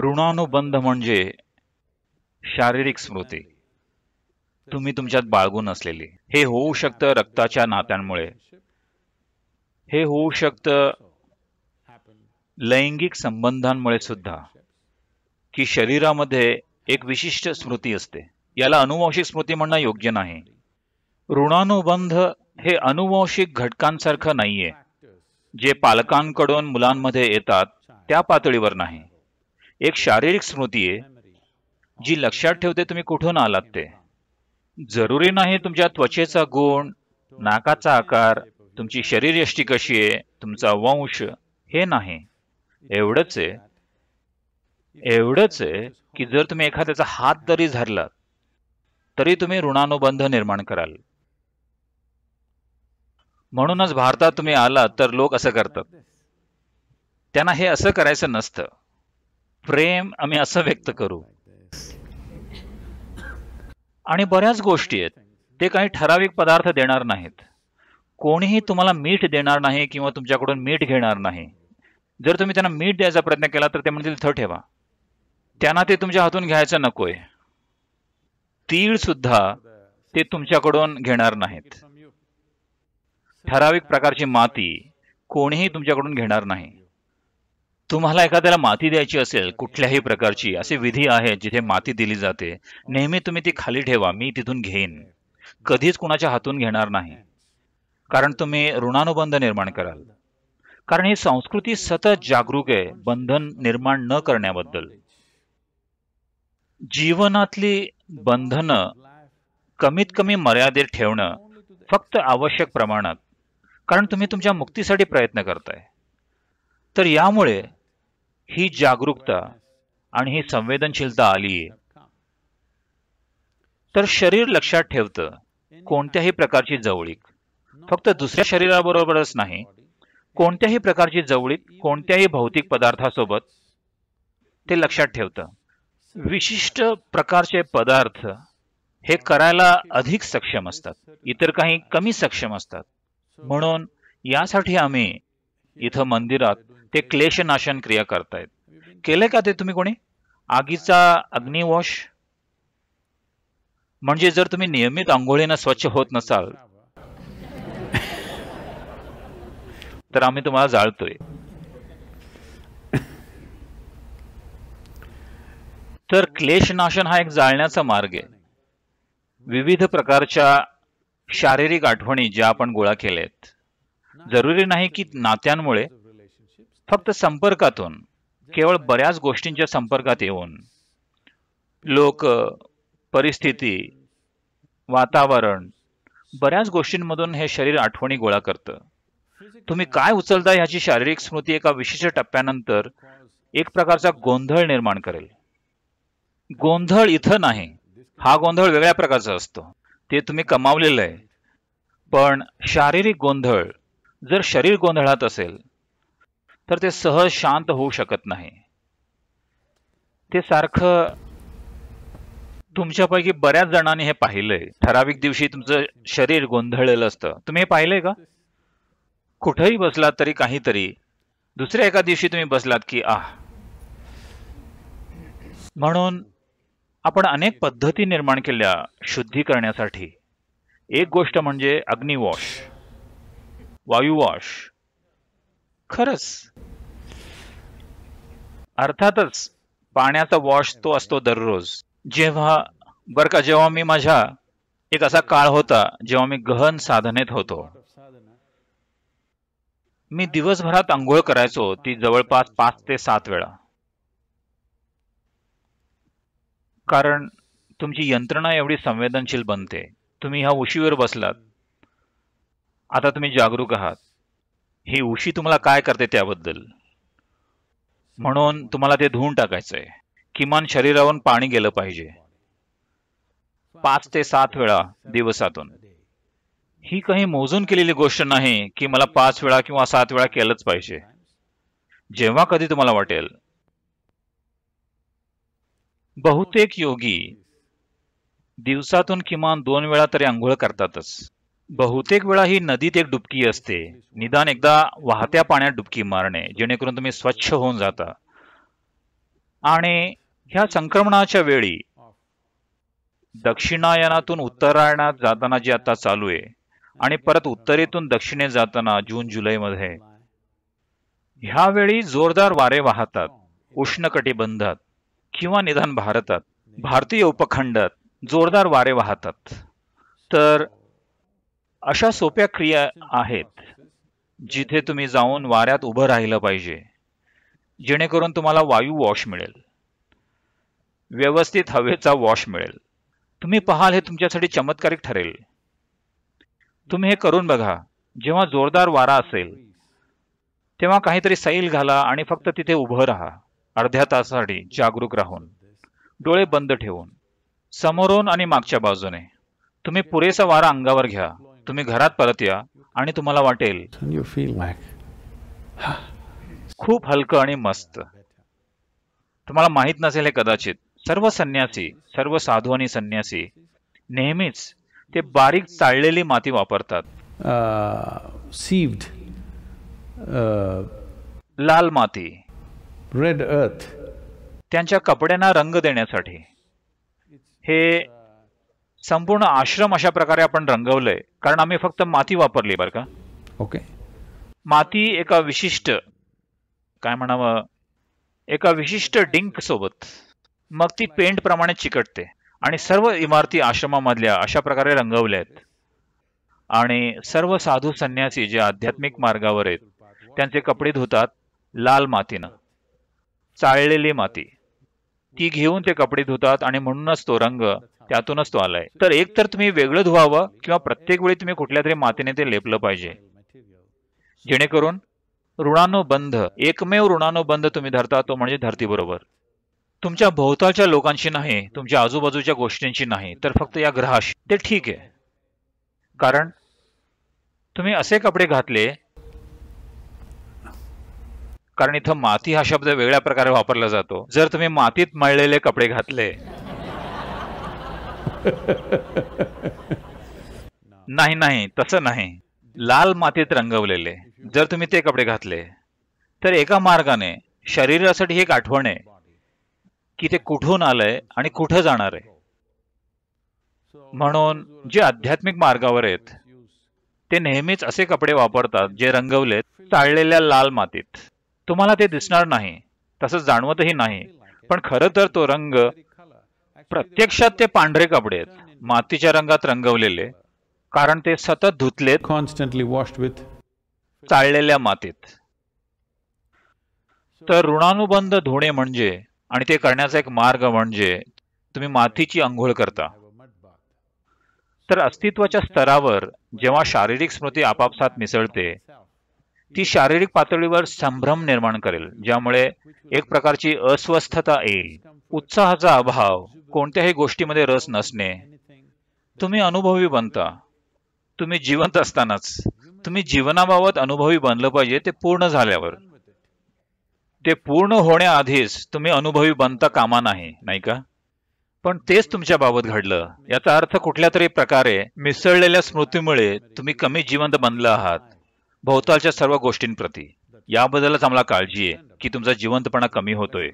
ऋणानुबंध म्हणजे शारीरिक स्मृती तुम्ही तुमच्यात बाळगून असलेली हे होऊ शकतं रक्ताच्या नात्यांमुळे हे होऊ शकतं लैंगिक संबंधांमुळे सुद्धा की शरीरामध्ये एक विशिष्ट स्मृती असते याला अनुवंशिक स्मृती म्हणणं योग्य नाही ऋणानुबंध हे अनुवांशिक घटकांसारखं नाहीये जे पालकांकडून मुलांमध्ये येतात त्या पातळीवर नाही एक शारीरिक स्मृती आहे जी लक्षात ठेवते तुम्ही कुठून आलात ते जरुरी नाही तुमच्या त्वचेचा गुण नाकाचा आकार तुमची शरीरयष्टी कशी आहे तुमचा वंश हे नाही एवढच आहे एवढंच आहे की जर तुम्ही एखाद्याचा हात जरी धरलात तरी तुम्ही ऋणानुबंध निर्माण कराल म्हणूनच भारतात तुम्ही आलात तर लोक असं करतात त्यांना हे असं करायचं नसतं प्रेम आम्ही असं व्यक्त करू आणि बऱ्याच गोष्टी आहेत ते काही ठराविक पदार्थ देणार नाहीत कोणीही तुम्हाला मीठ देणार नाही किंवा तुमच्याकडून मीठ घेणार नाही जर तुम्ही त्यांना मीठ द्यायचा प्रयत्न केला तर ते म्हणतील थ ठेवा त्यांना ते तुमच्या हातून घ्यायचं नकोय तीळ सुद्धा ते तुमच्याकडून घेणार नाहीत ठराविक प्रकारची माती कोणीही तुमच्याकडून घेणार नाही तुम्हाला एखाद्याला माती द्यायची असेल कुठल्याही प्रकारची असे विधी आहे जिथे माती दिली जाते नेहमी तुम्ही ती खाली ठेवा मी तिथून घेईन कधीच कुणाच्या हातून घेणार नाही कारण तुम्ही ऋणानुबंध निर्माण कराल कारण ही संस्कृती सतत जागरूक आहे बंधन निर्माण न करण्याबद्दल जीवनातली बंधनं कमीत कमी मर्यादेत ठेवणं फक्त आवश्यक प्रमाणात कारण तुम्ही तुमच्या मुक्तीसाठी प्रयत्न करताय तर यामुळे ही जागरूकता आणि ही संवेदनशीलता आली तर शरीर लक्षात ठेवतं कोणत्याही प्रकारची जवळीक फक्त दुसऱ्या शरीराबरोबरच नाही कोणत्याही प्रकारची जवळीक कोणत्याही भौतिक पदार्थासोबत ते लक्षात ठेवतं विशिष्ट प्रकारचे पदार्थ हे करायला अधिक सक्षम असतात इतर काही कमी सक्षम असतात म्हणून यासाठी आम्ही इथं मंदिरात ते क्लेशनाशन क्रिया करतायत केले का ते तुम्ही कोणी आगीचा अग्निवॉश म्हणजे जर तुम्ही नियमित आंघोळीनं स्वच्छ होत नसाल तर आम्ही तुम्हाला जाळतोय तर क्लेशनाशन हा एक जाळण्याचा मार्ग आहे विविध प्रकारच्या शारीरिक आठवणी ज्या आपण गोळा केल्या आहेत जरुरी नाही की नात्यांमुळे फक्त संपर्कातून केवळ बऱ्याच गोष्टींच्या संपर्कात येऊन लोक परिस्थिती वातावरण बऱ्याच गोष्टींमधून हे शरीर आठवणी गोळा करतं तुम्ही काय उचलता ह्याची शारीरिक स्मृती एका विशिष्ट टप्प्यानंतर एक प्रकारचा गोंधळ निर्माण करेल गोंधळ इथं नाही हा गोंधळ वेगळ्या प्रकारचा असतो ते तुम्ही कमावलेलं आहे पण शारीरिक गोंधळ जर शरीर गोंधळात असेल तर ते सहज शांत होऊ शकत नाही ते सारखं तुमच्यापैकी बऱ्याच जणांनी हे पाहिलंय ठराविक दिवशी तुमचं शरीर गोंधळलेलं असतं तुम्ही हे पाहिलंय का कुठेही बसलात तरी काहीतरी दुसऱ्या एका दिवशी तुम्ही बसलात की आह म्हणून आपण अनेक पद्धती निर्माण केल्या शुद्धी करण्यासाठी एक गोष्ट म्हणजे अग्निवॉश वायुवॉश खरंच अर्थातच पाण्याचा वॉश तो असतो दररोज जेव्हा बर का जेव्हा मी माझ्या एक असा काळ होता जेव्हा मी गहन साधनेत होतो मी दिवसभरात आंघोळ करायचो ती जवळपास पाच ते सात वेळा कारण तुमची यंत्रणा एवढी संवेदनशील बनते तुम्ही ह्या उशीवर बसलात आता तुम्ही जागरूक आहात ही उशी तुम्हाला काय करते त्याबद्दल म्हणून तुम्हाला ते धुवून टाकायचंय किमान शरीरावरून पाणी गेलं पाहिजे पाच ते सात वेळा दिवसातून ही काही मोजून केलेली गोष्ट नाही की मला पाच वेळा किंवा सात वेळा केलंच पाहिजे जेव्हा कधी तुम्हाला वाटेल बहुतेक योगी दिवसातून किमान दोन वेळा तरी आंघोळ करतातच बहुतेक वेळा ही नदीत एक डुबकी असते निदान एकदा वाहत्या पाण्यात डुबकी मारणे जेणेकरून तुम्ही स्वच्छ होऊन जाता आणि ह्या संक्रमणाच्या वेळी दक्षिणायनातून उत्तरायणात जाताना जे आता चालू आहे आणि परत उत्तरेतून दक्षिणे जाताना जून जुलैमध्ये ह्यावेळी जोरदार वारे वाहतात उष्ण कटिबंधात किंवा निदान भारतात भारतीय उपखंडात जोरदार वारे वाहतात तर अशा सोप्या क्रिया आहेत जिथे तुम्ही जाऊन वाऱ्यात उभं राहिलं पाहिजे जेणेकरून तुम्हाला वायू वॉश मिळेल व्यवस्थित हवेचा वॉश मिळेल तुम्ही पाहाल हे तुमच्यासाठी चमत्कारिक ठरेल तुम्ही हे करून बघा जेव्हा जोरदार वारा असेल तेव्हा काहीतरी सैल घाला आणि फक्त तिथे उभं राहा अर्ध्या तासासाठी जागरूक राहून डोळे बंद ठेवून समोरून आणि मागच्या बाजूने तुम्ही पुरेसा वारा अंगावर घ्या तुम्ही घरात परत या आणि तुम्हाला वाटेल खूप हलकं आणि मस्त तुम्हाला माहित नसेल हे कदाचित सर्व संन्यासी सर्व साधू आणि संन्यासी नेहमीच ते बारीक चाळलेली माती वापरतात uh, uh, लाल माती रेड अर्थ त्यांच्या कपड्यांना रंग देण्यासाठी हे संपूर्ण आश्रम अशा प्रकारे आपण रंगवलंय कारण आम्ही फक्त माती वापरली बरं का ओके माती एका विशिष्ट काय म्हणावं एका विशिष्ट डिंक सोबत मग ती पेंट प्रमाणे चिकटते आणि सर्व इमारती आश्रमामधल्या अशा प्रकारे रंगवल्या आहेत आणि सर्व साधू संन्यासी जे आध्यात्मिक मार्गावर आहेत त्यांचे कपडे धुतात लाल मातीनं चाळलेली माती ती घेऊन ते कपडे धुतात आणि म्हणूनच तो रंग त्यातूनच तो आलाय तर एक तर तुम्ही वेगळं धुवावं किंवा प्रत्येक वेळी तुम्ही कुठल्या तरी मातीने ते लेपलं पाहिजे जेणेकरून ऋणानुबंध एकमेव ऋणानुबंध तुम्ही धरता तो म्हणजे धरतीबरोबर तुमच्या भोवतालच्या लोकांशी नाही तुमच्या आजूबाजूच्या गोष्टींशी नाही तर फक्त या ग्रहाशी ते ठीक आहे कारण तुम्ही असे कपडे घातले कारण इथं माती हा शब्द वेगळ्या प्रकारे वापरला जातो जर तुम्ही मातीत मळलेले कपडे घातले नाही नाही तसं नाही लाल मातीत रंगवलेले जर तुम्ही ते कपडे घातले तर एका मार्गाने शरीरासाठी एक आठवण आहे की ते कुठून आलंय आणि कुठं जाणार आहे म्हणून जे आध्यात्मिक मार्गावर आहेत ते नेहमीच असे कपडे वापरतात जे रंगवलेत टाळलेल्या लाल मातीत तुम्हाला ते दिसणार नाही तसं जाणवतही नाही पण खरं तर तो रंग प्रत्यक्षात ते पांढरे कपडे आहेत मातीच्या रंगात रंगवलेले कारण ते सतत धुतले कॉन्स्टंटली वॉश विथ चाललेल्या मातीत तर ऋणानुबंध धुणे म्हणजे आणि ते करण्याचा एक मार्ग म्हणजे तुम्ही मातीची अंघोळ करता तर अस्तित्वाच्या स्तरावर जेव्हा शारीरिक स्मृती आपापसात मिसळते ती शारीरिक पातळीवर संभ्रम निर्माण करेल ज्यामुळे एक प्रकारची अस्वस्थता येईल उत्साहाचा अभाव कोणत्याही गोष्टीमध्ये रस नसणे तुम्ही अनुभवी बनता तुम्ही जिवंत असतानाच तुम्ही जीवनाबाबत अनुभवी बनलं पाहिजे ते पूर्ण झाल्यावर ते पूर्ण होण्याआधीच तुम्ही अनुभवी बनता कामा नाही नाही का पण तेच तुमच्या बाबत घडलं याचा अर्थ कुठल्या तरी प्रकारे मिसळलेल्या स्मृतीमुळे तुम्ही कमी जिवंत बनलं आहात भोवतालच्या सर्व गोष्टींप्रती याबद्दलच आम्हाला काळजी आहे की तुमचा जिवंतपणा कमी होतोय